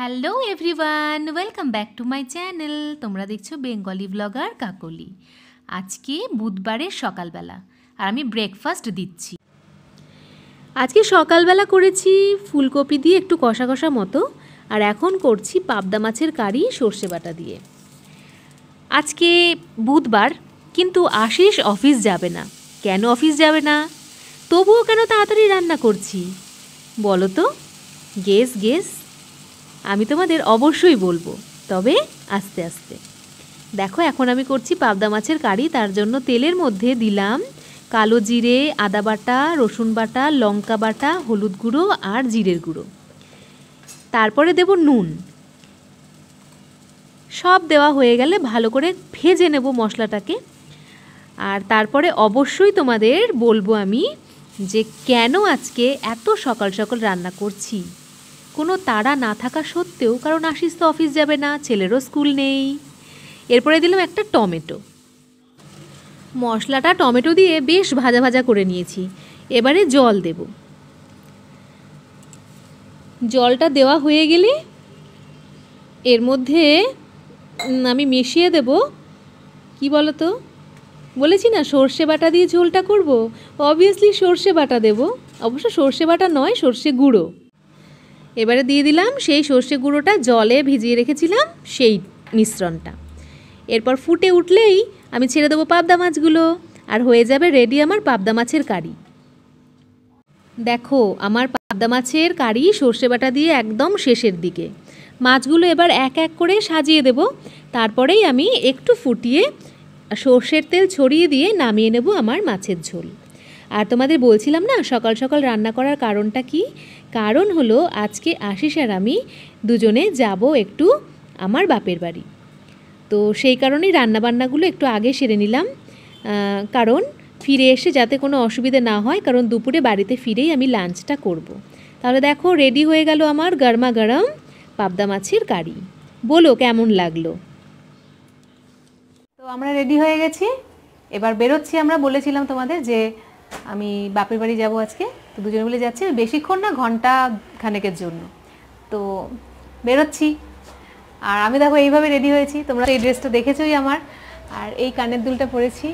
Hello everyone welcome back to my channel তোমরা দেখছো Bengali blogger কাকলি আজকে বুধবারের সকালবেলা আর আমি ব্রেকফাস্ট দিচ্ছি আজকে সকালবেলা করেছি ফুলকপি দিয়ে একটু কষা কষা মতো আর এখন করছি পাবদা মাছের কারি সর্ষে বাটা দিয়ে আজকে বুধবার কিন্তু আশিস অফিস যাবে না কেন অফিস যাবে না তবুও কেন তাড়াতাড়ি রান্না করছি বলো তো গেস গেস আমি তোমাদের অবশ্যই বলবো তবে আস্তে আস্তে দেখো এখন আমি করছি পাবদা মাছের কারি তার জন্য তেলের মধ্যে দিলাম কালো জিরে আদা বাটা রসুন বাটা লঙ্কা বাটা হলুদ গুঁড়ো আর জিরের গুঁড়ো তারপরে দেব নুন সব দেওয়া হয়ে গেলে ভালো করে ভেজে নেব মশলাটাকে আর তারপরে অবশ্যই তোমাদের বলবো আমি যে কেন আজকে এত সকাল সকাল রান্না করছি কোনো তাড়া না থাকা সত্ত্বেও কারণ আশিস তো অফিস যাবে না ছেলেরও স্কুল নেই এরপরে দিলাম একটা টমেটো মশলাটা টমেটো দিয়ে বেশ ভাজা ভাজা করে নিয়েছি এবারে জল দেব জলটা দেওয়া হয়ে গেলে এর মধ্যে আমি মিশিয়ে দেব কি বলতো বলেছি না সর্ষে বাটা দিয়ে ঝোলটা করব অবভিয়াসলি সর্ষে বাটা দেব অবশ্য সর্ষে বাটা নয় সর্ষে গুঁড়ো এবারে দিয়ে দিলাম সেই সর্ষে গুঁড়োটা জলে ভিজিয়ে রেখেছিলাম সেই মিশ্রণটা এরপর ফুটে উঠলেই আমি ছেড়ে দেবো পাবদা মাছগুলো আর হয়ে যাবে রেডি আমার পাবদা মাছের কারি দেখো আমার পাবদা মাছের কারি সর্ষে বাটা দিয়ে একদম শেষের দিকে মাছগুলো এবার এক এক করে সাজিয়ে দেব তারপরেই আমি একটু ফুটিয়ে সর্ষের তেল ছড়িয়ে দিয়ে নামিয়ে নেব আমার মাছের ঝোল আর তোমাদের বলছিলাম না সকাল সকাল রান্না করার কারণটা কি কারণ হলো আজকে আশিস আর আমি দুজনে যাব একটু আমার বাপের বাড়ি তো সেই কারণেই রান্নাবান্নাগুলো একটু আগে সেরে নিলাম কারণ ফিরে এসে যাতে কোনো অসুবিধে না হয় কারণ দুপুরে বাড়িতে ফিরেই আমি লাঞ্চটা করব। তাহলে দেখো রেডি হয়ে গেল আমার গরমা গরম পাবদা মাছের কারি বলো কেমন লাগলো তো আমরা রেডি হয়ে গেছি এবার বেরোচ্ছি আমরা বলেছিলাম তোমাদের যে আমি বাপের বাড়ি যাব আজকে তো দুজনে মিলে যাচ্ছি বেশিক্ষণ না ঘন্টা খানেকের জন্য তো বেরোচ্ছি আর আমি দেখো এইভাবে রেডি হয়েছি তোমরা এই ড্রেসটা দেখেছোই আমার আর এই কানের দুলটা পরেছি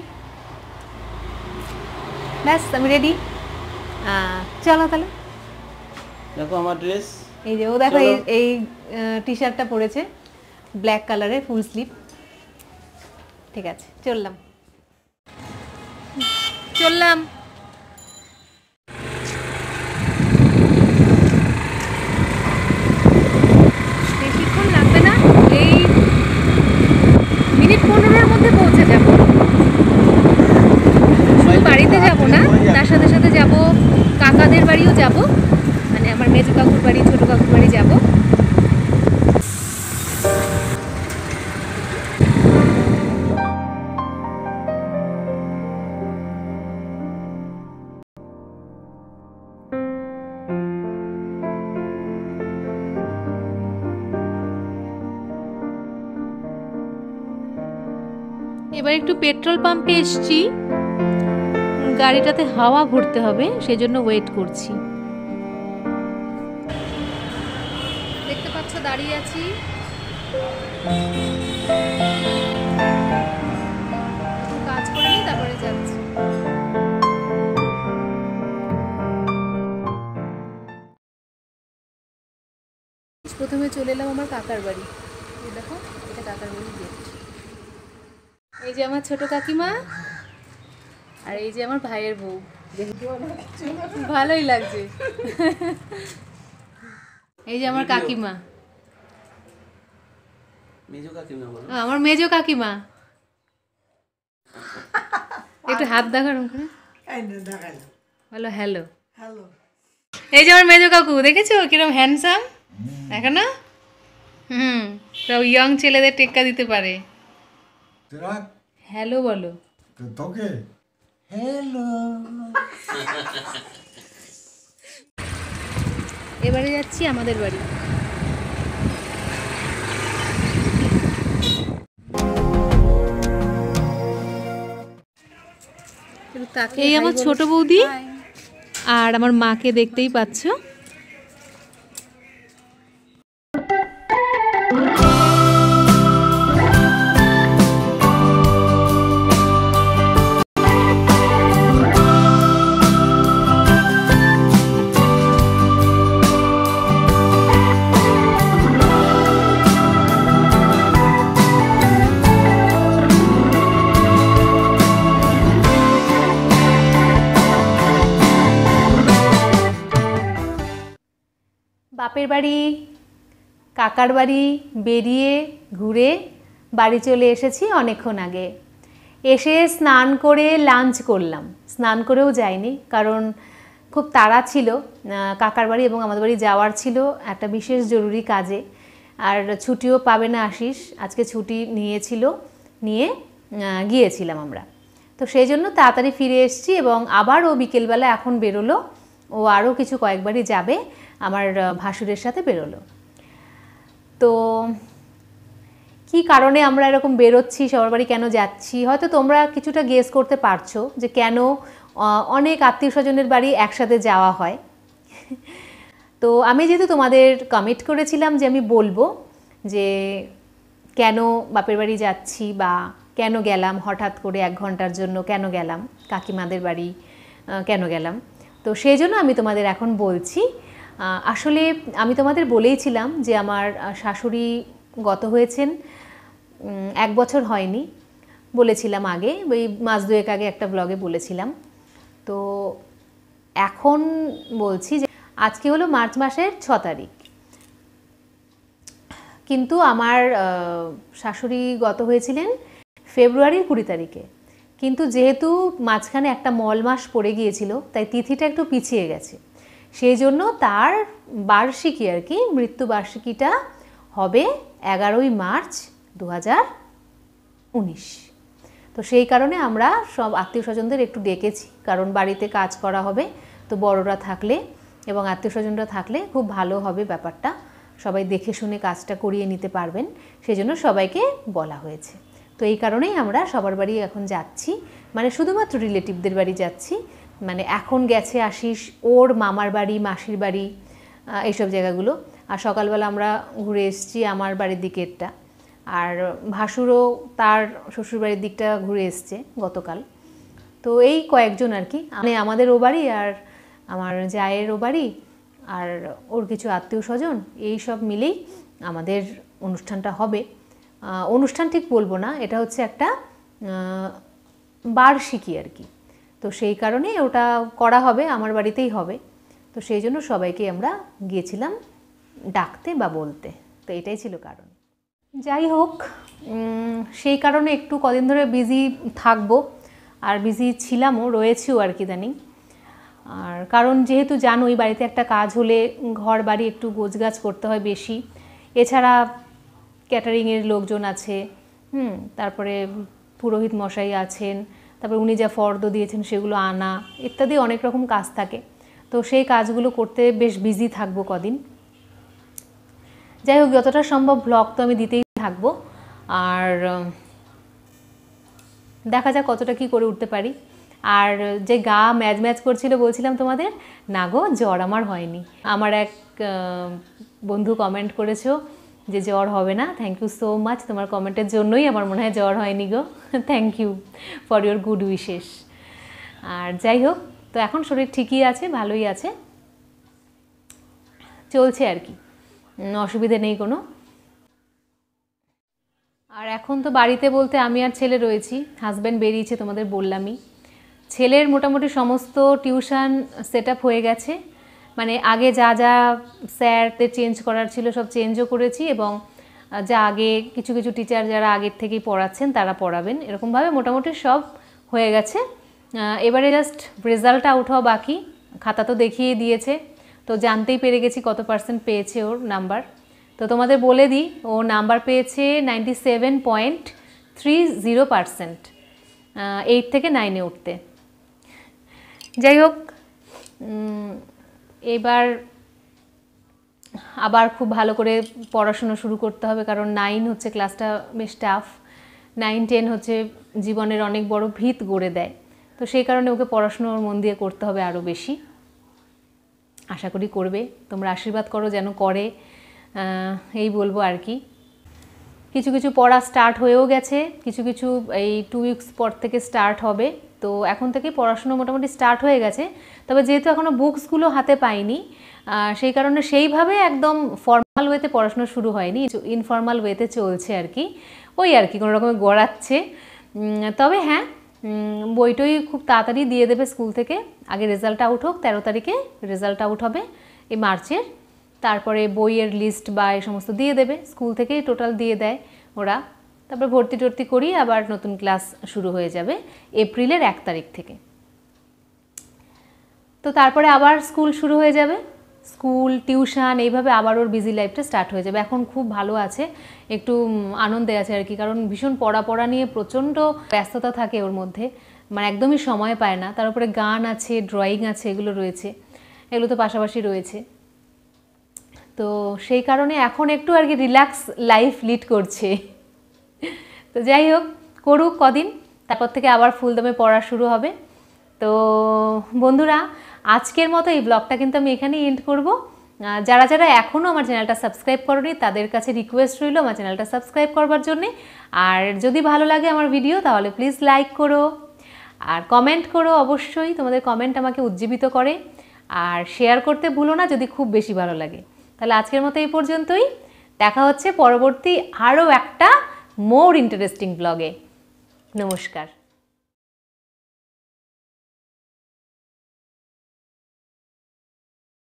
ব্যাস আমি রেডি চলো তাহলে দেখো আমার ড্রেস এই যে ও দেখো এই টি শার্টটা পরেছে ব্ল্যাক কালারের ফুল স্লিভ ঠিক আছে চললাম চললাম এবার একটু পেট্রোল পাম্পে এসছি গাড়িটাতে হাওয়া ভরতে হবে সেজন্য ওয়েট করছি দেখতে পাচ্ছ দাঁড়িয়ে আছি কাজ করে তারপরে যাচ্ছি প্রথমে চলে এলাম আমার কাকার বাড়ি দেখো এটা কাকার বাড়ির গেট এই যে আমার ছোট কাকিমা আর এই যে আমার ভাইয়ের বউ ভালোই লাগছে এই যে আমার কাকিমা আমার মেজো কাকিমা একটু হাত দেখার হ্যালো হ্যালো এই যে আমার মেজো কাকু দেখেছো কিরম হ্যান্ডসাম দেখো না হুম সব ইয়ং ছেলেদের টেক্কা দিতে পারে হ্যালো বলো তোকে হ্যালো এবারে যাচ্ছি আমাদের বাড়ি এই আমার ছোট বৌদি আর আমার মাকে দেখতেই পাচ্ছ বাপের বাড়ি কাকার বাড়ি বেরিয়ে ঘুরে বাড়ি চলে এসেছি অনেকক্ষণ আগে এসে স্নান করে লাঞ্চ করলাম স্নান করেও যাইনি কারণ খুব তাড়া ছিল কাকার বাড়ি এবং আমাদের বাড়ি যাওয়ার ছিল একটা বিশেষ জরুরি কাজে আর ছুটিও পাবে না আশিস আজকে ছুটি নিয়েছিল নিয়ে গিয়েছিলাম আমরা তো সেই জন্য তাড়াতাড়ি ফিরে এসছি এবং আবার ও বিকেলবেলা এখন বেরোলো ও আরও কিছু কয়েকবারই যাবে আমার ভাসুরের সাথে বেরোলো তো কি কারণে আমরা এরকম বেরোচ্ছি সবার বাড়ি কেন যাচ্ছি হয়তো তোমরা কিছুটা গেস করতে পারছো যে কেন অনেক আত্মীয় স্বজনের বাড়ি একসাথে যাওয়া হয় তো আমি যেহেতু তোমাদের কমিট করেছিলাম যে আমি বলবো যে কেন বাপের বাড়ি যাচ্ছি বা কেন গেলাম হঠাৎ করে এক ঘন্টার জন্য কেন গেলাম কাকিমাদের বাড়ি কেন গেলাম তো সেই জন্য আমি তোমাদের এখন বলছি আসলে আমি তোমাদের বলেইছিলাম যে আমার শাশুড়ি গত হয়েছেন এক বছর হয়নি বলেছিলাম আগে ওই মাস দুয়েক আগে একটা ব্লগে বলেছিলাম তো এখন বলছি যে আজকে হলো মার্চ মাসের ছ তারিখ কিন্তু আমার শাশুড়ি গত হয়েছিলেন ফেব্রুয়ারির কুড়ি তারিখে কিন্তু যেহেতু মাঝখানে একটা মল মাস পড়ে গিয়েছিল তাই তিথিটা একটু পিছিয়ে গেছে সেই জন্য তার বার্ষিকী আর কি মৃত্যুবার্ষিকীটা হবে এগারোই মার্চ দু উনিশ তো সেই কারণে আমরা সব আত্মীয় স্বজনদের একটু ডেকেছি কারণ বাড়িতে কাজ করা হবে তো বড়রা থাকলে এবং আত্মীয় স্বজনরা থাকলে খুব ভালো হবে ব্যাপারটা সবাই দেখে শুনে কাজটা করিয়ে নিতে পারবেন সেজন্য সবাইকে বলা হয়েছে তো এই কারণেই আমরা সবার বাড়ি এখন যাচ্ছি মানে শুধুমাত্র রিলেটিভদের বাড়ি যাচ্ছি মানে এখন গেছে আসিস ওর মামার বাড়ি মাসির বাড়ি এইসব জায়গাগুলো আর সকালবেলা আমরা ঘুরে এসেছি আমার বাড়ির দিকেরটা আর ভাসুরও তার শ্বশুরবাড়ির দিকটা ঘুরে এসছে গতকাল তো এই কয়েকজন আর কি মানে আমাদের ও বাড়ি আর আমার জায়ের ও বাড়ি আর ওর কিছু আত্মীয় স্বজন এই সব মিলেই আমাদের অনুষ্ঠানটা হবে অনুষ্ঠান ঠিক বলবো না এটা হচ্ছে একটা বার্ষিকী আর কি তো সেই কারণে ওটা করা হবে আমার বাড়িতেই হবে তো সেই জন্য সবাইকে আমরা গিয়েছিলাম ডাকতে বা বলতে তো এটাই ছিল কারণ যাই হোক সেই কারণে একটু কদিন ধরে বিজি থাকবো আর বিজি ছিলামও রয়েছিও আর কি জানি আর কারণ যেহেতু জানোই বাড়িতে একটা কাজ হলে ঘর বাড়ি একটু গোছগাছ করতে হয় বেশি এছাড়া ক্যাটারিংয়ের লোকজন আছে হুম তারপরে পুরোহিত মশাই আছেন তারপর উনি যা ফর্দ দিয়েছেন সেগুলো আনা ইত্যাদি অনেক রকম কাজ থাকে তো সেই কাজগুলো করতে বেশ বিজি থাকবো কদিন যাই হোক যতটা সম্ভব ব্লগ তো আমি দিতেই থাকবো আর দেখা যাক কতটা কি করে উঠতে পারি আর যে গা ম্যাচ ম্যাচ করছিল বলছিলাম তোমাদের না গো জ্বর আমার হয়নি আমার এক বন্ধু কমেন্ট করেছো যে জ্বর হবে না থ্যাংক ইউ সো মাচ তোমার কমেন্টের জন্যই আমার মনে হয় জ্বর হয়নি গো thank you for your good wishes আর যাই হোক তো এখন শরীর ঠিকই আছে ভালোই আছে চলছে আর কি অসুবিধে নেই কোনো আর এখন তো বাড়িতে বলতে আমি আর ছেলে রয়েছি হাজব্যান্ড বেরিয়েছে তোমাদের বললামই ছেলের মোটামুটি সমস্ত টিউশন সেট হয়ে গেছে মানে আগে যা যা স্যারদের চেঞ্জ করার ছিল সব চেঞ্জও করেছি এবং যা আগে কিছু কিছু টিচার যারা আগের থেকেই পড়াচ্ছেন তারা পড়াবেন এরকমভাবে মোটামুটি সব হয়ে গেছে এবারে জাস্ট রেজাল্ট আউট হওয়া বাকি খাতা তো দেখিয়ে দিয়েছে তো জানতেই পেরে গেছি কত পার্সেন্ট পেয়েছে ওর নাম্বার তো তোমাদের বলে দিই ও নাম্বার পেয়েছে ninety seven point three zero percent eight থেকে নাইনে উঠতে যাই হোক এবার আবার খুব ভালো করে পড়াশুনো শুরু করতে হবে কারণ নাইন হচ্ছে ক্লাসটা বেশ টাফ নাইন টেন হচ্ছে জীবনের অনেক বড় ভিত গড়ে দেয় তো সেই কারণে ওকে পড়াশুনোর মন দিয়ে করতে হবে আরও বেশি আশা করি করবে তোমরা আশীর্বাদ করো যেন করে এই বলবো আর কি কিছু কিছু পড়া স্টার্ট হয়েও গেছে কিছু কিছু এই টু উইকস পর থেকে স্টার্ট হবে তো এখন থেকে পড়াশুনো মোটামুটি স্টার্ট হয়ে গেছে তবে যেহেতু এখনও বুকসগুলো হাতে পাইনি সেই কারণে সেইভাবে একদম ফর্মাল ওয়েতে পড়াশুনো শুরু হয়নি ইনফর্মাল ওয়েতে চলছে আর কি ওই আর কি কোনো রকমে গড়াচ্ছে তবে হ্যাঁ বইটই খুব তাড়াতাড়ি দিয়ে দেবে স্কুল থেকে আগে রেজাল্ট আউট হোক তেরো তারিখে রেজাল্ট আউট হবে এই মার্চের তারপরে বইয়ের লিস্ট বা এই সমস্ত দিয়ে দেবে স্কুল থেকেই টোটাল দিয়ে দেয় ওরা তারপর ভর্তি টর্তি করি আবার নতুন ক্লাস শুরু হয়ে যাবে এপ্রিলের এক তারিখ থেকে তো তারপরে আবার স্কুল শুরু হয়ে যাবে স্কুল টিউশন এইভাবে আবার ওর বিজি লাইফটা স্টার্ট হয়ে যাবে এখন খুব ভালো আছে একটু আনন্দে আছে আর কি কারণ ভীষণ পড়া পড়া নিয়ে প্রচণ্ড ব্যস্ততা থাকে ওর মধ্যে মানে একদমই সময় পায় না তার উপরে গান আছে ড্রয়িং আছে এগুলো রয়েছে এগুলো তো পাশাপাশি রয়েছে তো সেই কারণে এখন একটু আর কি রিল্যাক্স লাইফ লিড করছে তো যাই হোক করুক কদিন তারপর থেকে আবার ফুলদমে পড়া শুরু হবে তো বন্ধুরা আজকের মতো এই ব্লগটা কিন্তু আমি এখানেই এন্ড করব যারা যারা এখনও আমার চ্যানেলটা সাবস্ক্রাইব করনি তাদের কাছে রিকোয়েস্ট রইল আমার চ্যানেলটা সাবস্ক্রাইব করবার জন্যে আর যদি ভালো লাগে আমার ভিডিও তাহলে প্লিজ লাইক করো আর কমেন্ট করো অবশ্যই তোমাদের কমেন্ট আমাকে উজ্জীবিত করে আর শেয়ার করতে ভুলো না যদি খুব বেশি ভালো লাগে তাহলে আজকের মতো এই পর্যন্তই দেখা হচ্ছে পরবর্তী আরও একটা मोर इंटरेस्टिंग ब्लगे नमस्कार